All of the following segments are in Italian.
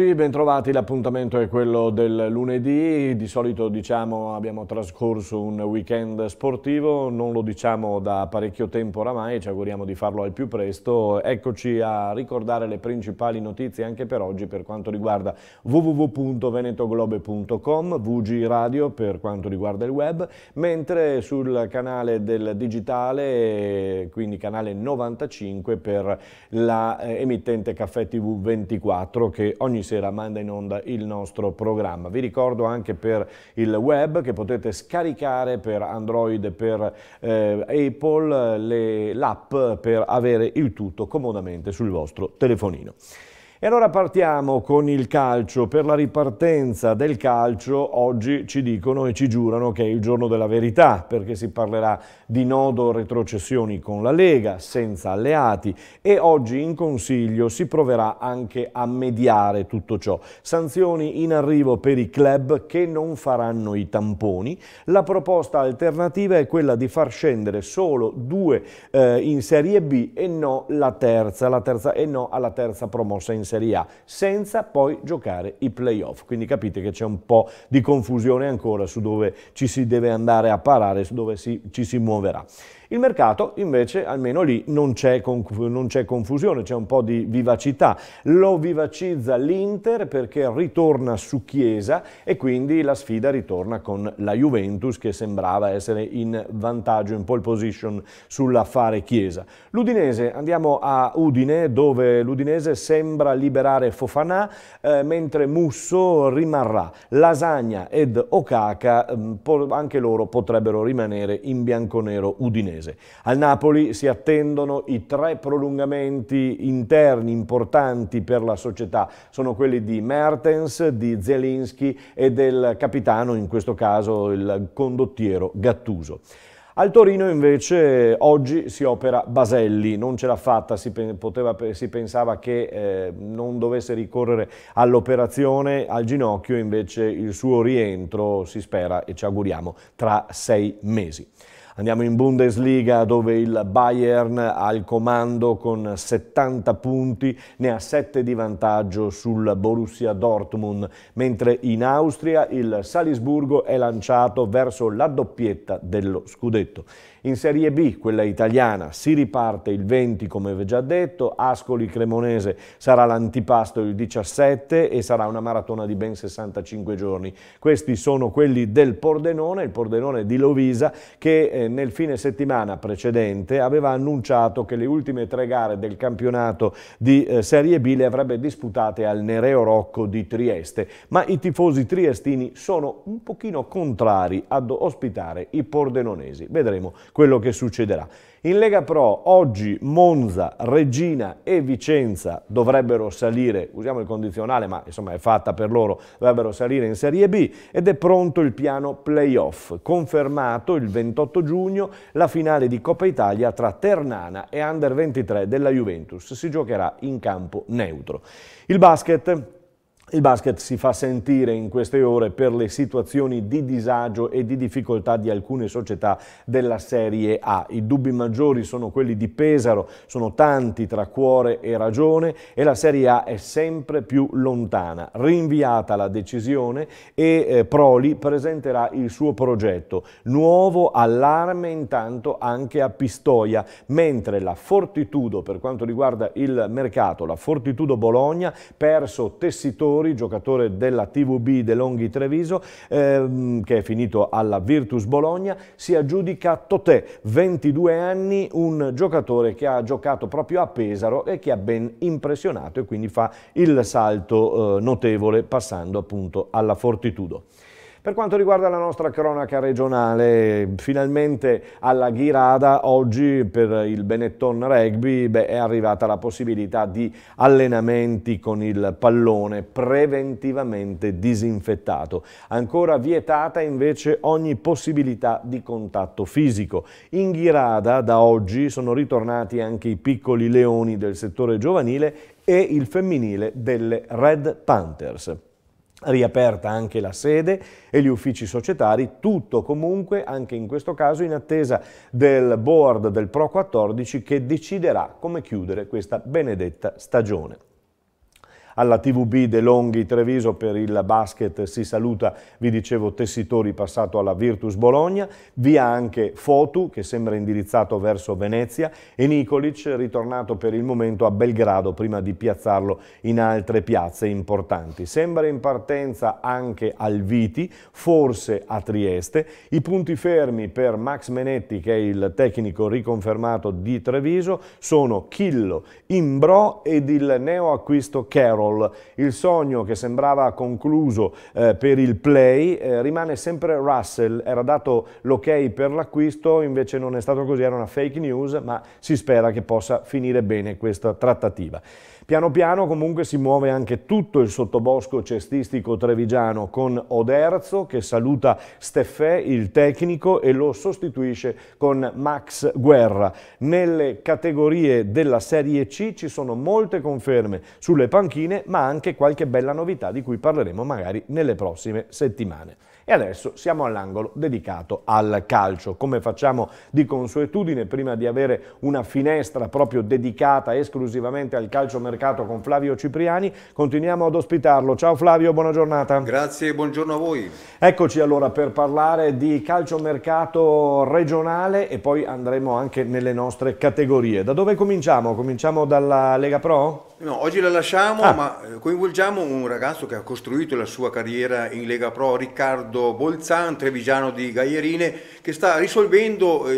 Bentrovati, l'appuntamento è quello del lunedì, di solito diciamo abbiamo trascorso un weekend sportivo, non lo diciamo da parecchio tempo oramai, ci auguriamo di farlo al più presto, eccoci a ricordare le principali notizie anche per oggi per quanto riguarda www.venetoglobe.com, VG Radio per quanto riguarda il web, mentre sul canale del digitale, quindi canale 95 per la eh, emittente Caffè TV 24 che ogni settimana sera manda in onda il nostro programma. Vi ricordo anche per il web che potete scaricare per Android e per eh, Apple l'app per avere il tutto comodamente sul vostro telefonino. E allora partiamo con il calcio. Per la ripartenza del calcio oggi ci dicono e ci giurano che è il giorno della verità, perché si parlerà di nodo retrocessioni con la Lega, senza alleati e oggi in Consiglio si proverà anche a mediare tutto ciò. Sanzioni in arrivo per i club che non faranno i tamponi. La proposta alternativa è quella di far scendere solo due eh, in Serie B e, no la terza, la terza, e no alla terza promossa in Serie B. Serie A senza poi giocare i playoff. Quindi capite che c'è un po' di confusione ancora su dove ci si deve andare a parare, su dove si, ci si muoverà. Il mercato invece almeno lì non c'è, confusione, c'è un po' di vivacità. Lo vivacizza l'Inter perché ritorna su Chiesa e quindi la sfida ritorna con la Juventus che sembrava essere in vantaggio, in pole position sull'affare Chiesa. L'Udinese, andiamo a Udine dove l'Udinese sembra liberare Fofanà eh, mentre Musso rimarrà. Lasagna ed Okaka eh, anche loro potrebbero rimanere in bianconero udinese. Cremonese. Al Napoli si attendono i tre prolungamenti interni importanti per la società, sono quelli di Mertens, di Zelinski e del capitano, in questo caso il condottiero Gattuso. Al Torino invece oggi si opera Baselli, non ce l'ha fatta, si, poteva, si, pensava che eh, non dovesse ricorrere all'operazione al ginocchio, invece il suo rientro si spera e ci auguriamo tra sei mesi. Andiamo in Bundesliga dove il Bayern ha il comando con 70 punti, ne ha 7 di vantaggio sul Borussia Dortmund, mentre in Austria il Salisburgo è lanciato verso la doppietta dello scudetto. In Serie B, quella italiana, si riparte il 20 come vi ho già detto, Ascoli Cremonese sarà l'antipasto il 17 e sarà una maratona di ben 65 giorni. Questi sono quelli del Pordenone, il Pordenone di Lovisa che eh, nel fine settimana precedente aveva annunciato che le ultime tre gare del campionato di eh, Serie B le avrebbe disputate al Nereo Rocco di Trieste, ma i tifosi triestini sono un pochino contrari ad ospitare i pordenonesi. Vedremo quello che succederà. In Lega Pro oggi Monza, Regina e Vicenza dovrebbero salire, usiamo il condizionale ma insomma è fatta per loro, dovrebbero salire in Serie B ed è pronto il piano playoff, confermato il 28 giugno la finale di Coppa Italia tra Ternana e Under 23 della Juventus, si giocherà in campo neutro. Il basket il basket si fa sentire in queste ore per le situazioni di disagio e di difficoltà di alcune società della Serie A. I dubbi maggiori sono quelli di Pesaro, sono tanti tra cuore e ragione e la Serie A è sempre più lontana. Rinviata la decisione e eh, Proli presenterà il suo progetto. Nuovo allarme intanto anche a Pistoia, mentre la Fortitudo per quanto riguarda il mercato, la Fortitudo Bologna, perso tessitore Sartori, giocatore della TVB De Longhi Treviso, ehm, che è finito alla Virtus Bologna, si aggiudica Totè, 22 anni, un giocatore che ha giocato proprio a Pesaro e che ha ben impressionato e quindi fa il salto eh, notevole passando appunto alla Fortitudo. Per quanto riguarda la nostra cronaca regionale, finalmente alla Ghirada oggi per il Benetton Rugby beh, è arrivata la possibilità di allenamenti con il pallone preventivamente disinfettato. Ancora vietata invece ogni possibilità di contatto fisico. In Ghirada da oggi sono ritornati anche i piccoli leoni del settore giovanile e il femminile delle Red Panthers riaperta anche la sede e gli uffici societari, tutto comunque anche in questo caso in attesa del board del Pro 14 che deciderà come chiudere questa benedetta stagione alla TVB De Longhi Treviso per il basket si saluta, vi dicevo, Tessitori passato alla Virtus Bologna, via anche Fotu che sembra indirizzato verso Venezia e Nicolic ritornato per il momento a Belgrado prima di piazzarlo in altre piazze importanti. Sembra in partenza anche Alviti, forse a Trieste, i punti fermi per Max Menetti che è il tecnico riconfermato di Treviso sono Chillo, Imbro ed il neo acquisto Carol Arnold. Il sogno che sembrava concluso eh, per il play eh, rimane sempre Russell, era dato l'ok per l'acquisto, invece non è stato così, era una fake news, ma si spera che possa finire bene questa trattativa. Piano piano comunque si muove anche tutto il sottobosco cestistico trevigiano con Oderzo che saluta Steffè, il tecnico, e lo sostituisce con Max Guerra. Nelle categorie della Serie C ci sono molte conferme sulle panchine ma anche qualche bella novità di cui parleremo magari nelle prossime settimane. E adesso siamo all'angolo dedicato al calcio. Come facciamo di consuetudine prima di avere una finestra proprio dedicata esclusivamente al calcio mercato mercato con Flavio Cipriani, continuiamo ad ospitarlo. Ciao Flavio, buona giornata. Grazie e buongiorno a voi. Eccoci allora per parlare di calciomercato regionale e poi andremo anche nelle nostre categorie. Da dove cominciamo? Cominciamo dalla Lega Pro? No, oggi la lasciamo, ah. ma eh, coinvolgiamo un ragazzo che ha costruito la sua carriera in Lega Pro, Riccardo Bolzan, trevigiano di Gaierine, che sta risolvendo eh,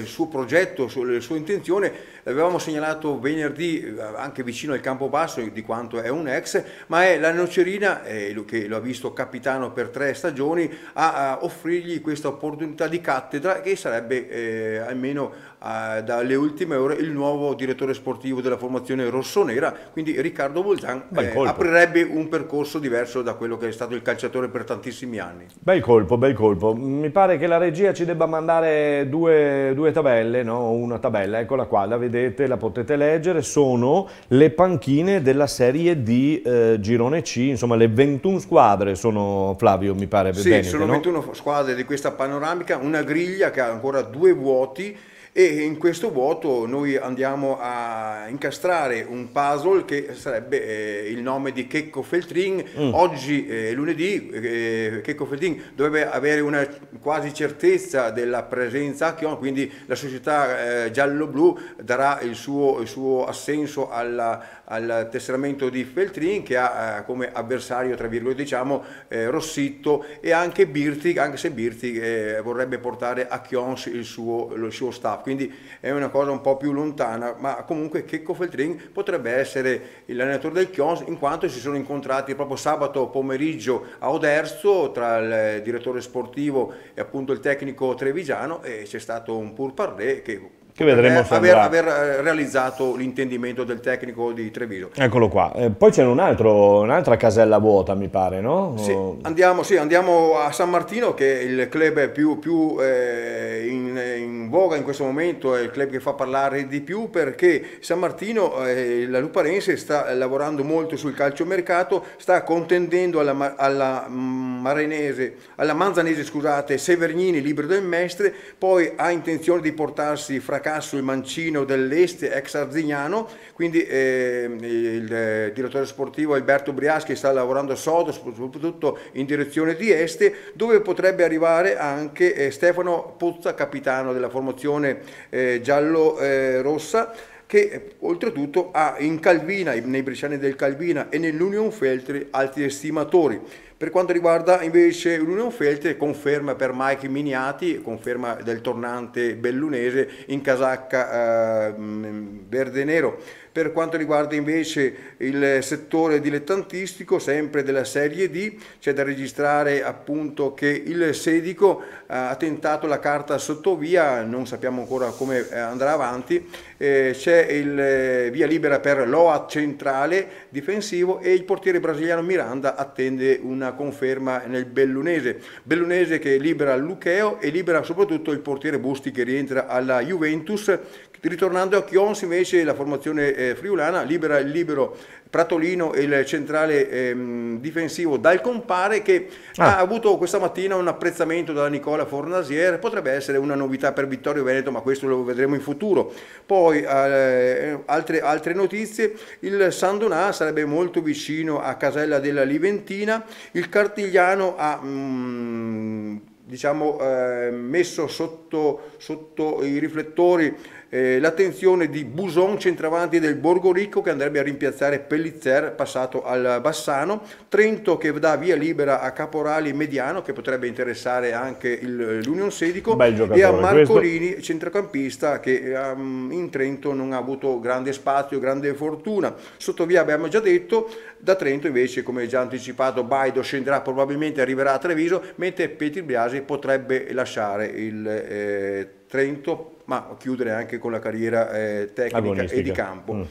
il suo progetto, la sua intenzione l'avevamo segnalato venerdì eh, anche vicino al campo basso di quanto è un ex, ma è la Nocerina, eh, che lo ha visto capitano per tre stagioni, a, a offrirgli questa opportunità di cattedra che sarebbe eh, almeno eh, dalle ultime ore il nuovo direttore sportivo della formazione rossonera, quindi Riccardo Bolzan eh, aprirebbe un percorso diverso da quello che è stato il calciatore per tantissimi anni. Bel colpo, bel colpo. Mi pare che la regia ci debba mandare due, due tabelle, no? una tabella, eccola qua, la vedete vedete, la potete leggere, sono le panchine della Serie D eh, Girone C, insomma le 21 squadre sono, Flavio mi pare, Sì, Benete, sono no? 21 squadre di questa panoramica, una griglia che ha ancora due vuoti, e in questo vuoto noi andiamo a incastrare un puzzle che sarebbe eh, il nome di Checco Feltrin. Mm. Oggi, eh, lunedì, eh, Checco Feltrin dovrebbe avere una quasi certezza della presenza a Chion, quindi la società eh, giallo-blu darà il suo, il suo assenso alla, al tesseramento di Feltrin che ha eh, come avversario tra virgolette diciamo eh, Rossitto e anche Birti anche se Birti eh, vorrebbe portare a Chions il suo, lo, il suo staff quindi è una cosa un po' più lontana ma comunque Checco Feltrin potrebbe essere l'allenatore del Chions in quanto si sono incontrati proprio sabato pomeriggio a Oderzo tra il direttore sportivo e appunto il tecnico trevigiano e c'è stato un pur parlé che che vedremo eh, se aver, aver, eh, realizzato l'intendimento del tecnico di Treviso. Eccolo qua. Eh, poi c'è un'altra casella vuota, mi pare, no? Sì andiamo, sì, andiamo, a San Martino, che è il club più, più eh, in, in, voga in questo momento, è il club che fa parlare di più, perché San Martino, eh, la Luparense, sta lavorando molto sul calciomercato, sta contendendo alla, alla, Marenese, alla Manzanese, scusate, Severgnini, libero del Mestre, poi ha intenzione di portarsi fra il Mancino dell'Est, ex Arzignano, quindi ehm, eh, il direttore sportivo Alberto Briaschi sta lavorando sodo, soprattutto in direzione di Este, dove potrebbe arrivare anche eh, Stefano Pozza, capitano della formazione eh, giallo-rossa, eh, che eh, oltretutto ha in Calvina, nei Bresciani del Calvina e nell'Union Feltri altri estimatori. Per quanto riguarda invece l'Union Felt, conferma per Mike Miniati, conferma del tornante bellunese in casacca eh, verde-nero. Per quanto riguarda invece il settore dilettantistico, sempre della Serie D, c'è da registrare appunto che il Sedico ha tentato la carta sottovia, non sappiamo ancora come eh, andrà avanti, eh, c'è il eh, via libera per l'OA centrale difensivo e il portiere brasiliano Miranda attende una conferma nel Bellunese. Bellunese che libera Lucheo e libera soprattutto il portiere Busti che rientra alla Juventus, ritornando a Chions invece la formazione friulana, libera il libero Pratolino, e il centrale ehm, difensivo dal compare che ah. ha avuto questa mattina un apprezzamento da Nicola Fornasier, potrebbe essere una novità per Vittorio Veneto ma questo lo vedremo in futuro. Poi eh, altre, altre, notizie, il Sandonà sarebbe molto vicino a Casella della Liventina, il Cartigliano ha... Mm, diciamo, eh, messo sotto, sotto, i riflettori eh, l'attenzione di Buson, centravanti del Borgo Ricco, che andrebbe a rimpiazzare Pellizzer, passato al Bassano, Trento che dà via libera a Caporali Mediano, che potrebbe interessare anche eh, l'Union Sedico, e a Marcolini, questo. centrocampista, che um, in Trento non ha avuto grande spazio, grande fortuna. Sotto via abbiamo già detto, da Trento invece, come già anticipato, Baido scenderà probabilmente, arriverà a Treviso, mentre Petri Biasi potrebbe lasciare il eh, Trento, ma chiudere anche con la carriera eh, tecnica e di campo. Mm.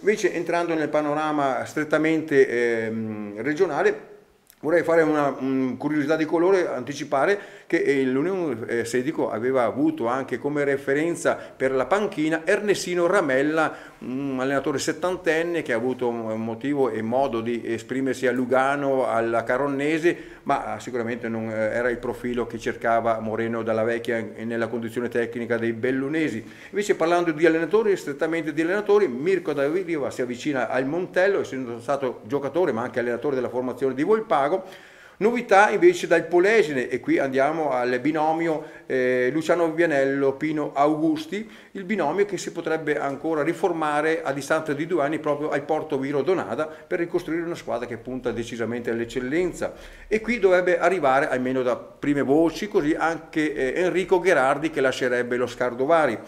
Invece entrando nel panorama strettamente eh, regionale, vorrei fare una um, curiosità di colore, anticipare che eh, l'Unione eh, Sedico aveva avuto anche come referenza per la panchina Ernestino Ramella, un allenatore settantenne che ha avuto motivo e modo di esprimersi a Lugano, alla Caronnese, ma ah, sicuramente non eh, era il profilo che cercava Moreno dalla vecchia nella condizione tecnica dei bellunesi. Invece parlando di allenatori, strettamente di allenatori, Mirko Davidiva si avvicina al Montello, essendo stato giocatore ma anche allenatore della formazione di Volpago, Novità invece dal Polesine e qui andiamo al binomio eh, Luciano Vianello Pino Augusti, il binomio che si potrebbe ancora riformare a distanza di due anni proprio al Porto Viro Donada per ricostruire una squadra che punta decisamente all'eccellenza. E qui dovrebbe arrivare, almeno da prime voci, così anche eh, Enrico Gherardi che lascerebbe lo Scardovari.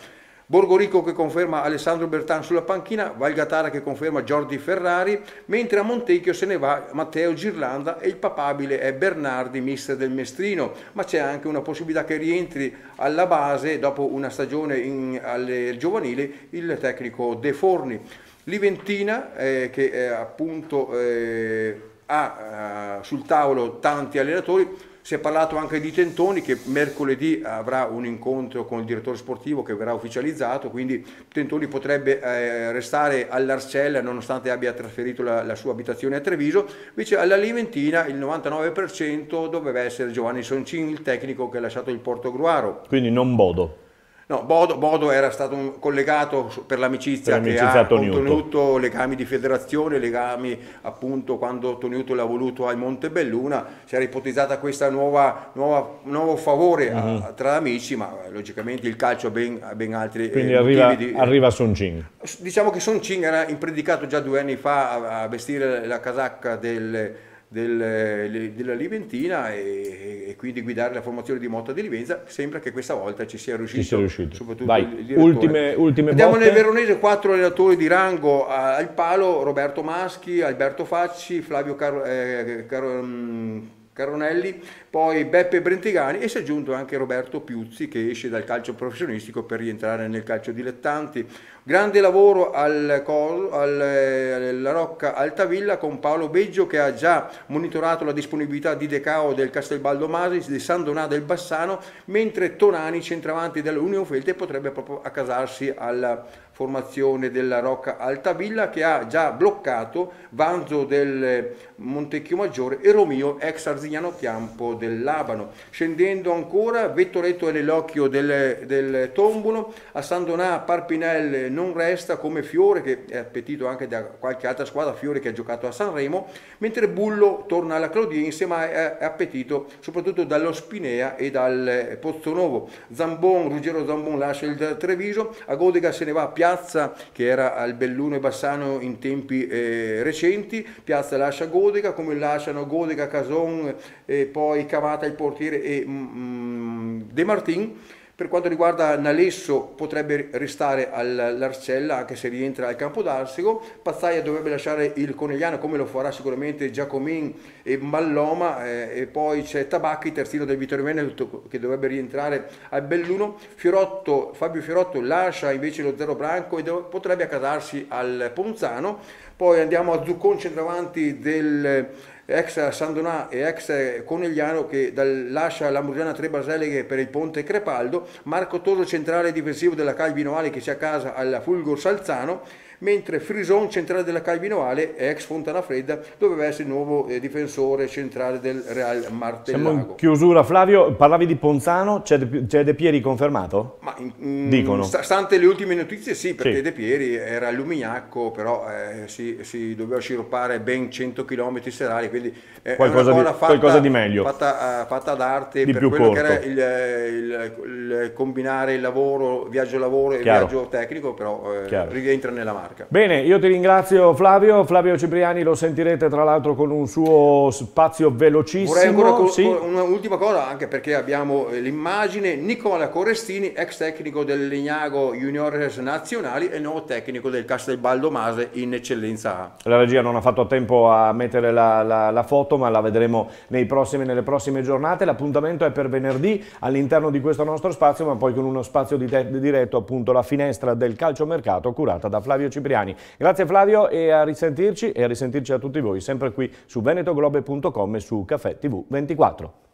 Borgorico che conferma Alessandro Bertan sulla panchina, Valgatara che conferma Jordi Ferrari, mentre a Montecchio se ne va Matteo Girlanda e il papabile è Bernardi, mister del Mestrino, ma c'è anche una possibilità che rientri alla base dopo una stagione in, alle giovanili il tecnico De Forni. Liventina eh, che eh, appunto eh, ha eh, sul tavolo tanti allenatori, si è parlato anche di Tentoni che mercoledì avrà un incontro con il direttore sportivo che verrà ufficializzato, quindi Tentoni potrebbe eh, restare all'Arcella nonostante abbia trasferito la, la, sua abitazione a Treviso, invece alla Liventina il 99% doveva essere Giovanni Soncini, il tecnico che ha lasciato il Porto Gruaro. Quindi non Bodo. No, Bodo, Bodo, era stato collegato per l'amicizia, per l'amicizia che ha Toniuto. Toniuto, legami di federazione, legami appunto quando Toniuto l'ha voluto al Montebelluna, si era ipotizzata questa nuova, nuovo favore uh-huh. a, tra amici, ma eh, logicamente il calcio ha ben, ben, altri eh, Quindi eh, arriva, di, arriva Son Ching. Diciamo che Son Ching era impredicato già due anni fa a, a vestire la casacca del, del, eh, della Liventina e, quindi guidare la formazione di moto di Livenza, sembra che questa volta ci sia riuscito. Ci sia riuscito. Soprattutto Vai, il ultime, ultime Andiamo botte. nel Veronese, quattro allenatori di rango al palo, Roberto Maschi, Alberto Facci, Flavio Car- eh, Car- mm, Caronelli, poi Beppe Brentigani e si è aggiunto anche Roberto Piuzzi che esce dal calcio professionistico per rientrare nel calcio dilettanti. Grande lavoro al al, eh, alla Rocca Altavilla con Paolo Beggio che ha già monitorato la disponibilità di Decao del Castelbaldo Masis, di San Donà del Bassano, mentre Tonani, centravanti dell'Union Felte, potrebbe proprio accasarsi alla formazione della Rocca Altavilla che ha già bloccato Vanzo del eh, Montecchio Maggiore e Romio ex Arsignano Campo dell'Abano. Scendendo ancora Vettoretto e nell'occhio del, del Tombolo, a San Donà Parpinel non resta come Fiore che è appetito anche da qualche altra squadra, Fiore che ha giocato a Sanremo, mentre Bullo torna alla Claudiense ma è appetito soprattutto dallo Spinea e dal eh, Pozzonovo. Zambon, Ruggero Zambon lascia il Treviso, a Godega se ne va Piazza piazza che era al Belluno e Bassano in tempi eh, recenti, piazza lascia Godega, come lasciano Godega, Cason, eh, poi Cavata il portiere e mm, mm De Martin per quanto riguarda Nalesso potrebbe restare all'Arcella anche se rientra al campo d'Arsico, Pazzaia dovrebbe lasciare il Conegliano come lo farà sicuramente Giacomin e Malloma eh, e poi c'è Tabacchi, terzino del Vittorio Veneto che dovrebbe rientrare al Belluno, Fiorotto, Fabio Fiorotto lascia invece lo Zero Branco e potrebbe accasarsi al Ponzano, poi andiamo a Zuccon centravanti del ex San Donà e ex Conegliano che dal, lascia la Murgiana Tre Baseliche per il Ponte Crepaldo, Marco Toso centrale difensivo della Calvino Ale che si accasa alla Fulgor Salzano mentre Frison, centrale della Calvinoale, ex Fontana Fredda, doveva essere il nuovo eh, difensore centrale del Real Martellago. Siamo in chiusura, Flavio, parlavi di Ponzano, c'è De, Pieri confermato? Ma in, mm, mm, Dicono. Stante le ultime notizie sì, perché sì. De Pieri era lumignacco, però eh, si, si, doveva sciroppare ben 100 km serali, quindi eh, qualcosa, di, fatta, qualcosa di meglio. Fatta, uh, fatta d'arte per più quello corto. che era il, il, il, il combinare il lavoro, viaggio lavoro e Chiaro. viaggio tecnico, però eh, rientra nella macchina marca. Bene, io ti ringrazio Flavio, Flavio Cipriani lo sentirete tra l'altro con un suo spazio velocissimo. Vorrei ancora co- sì. un'ultima cosa anche perché abbiamo eh, l'immagine Nicola Correstini, ex tecnico del Legnago Juniores Nazionali e nuovo tecnico del Castelbaldo Mase in Eccellenza A. La regia non ha fatto tempo a mettere la, la, la foto ma la vedremo prossimi, nelle prossime giornate, l'appuntamento è per venerdì all'interno di questo nostro spazio ma poi con uno spazio di diretto appunto la finestra del calciomercato curata da Flavio Cipriani. Cipriani. Grazie Flavio e a risentirci e a risentirci a tutti voi sempre qui su venetoglobe.com e su Caffè TV 24.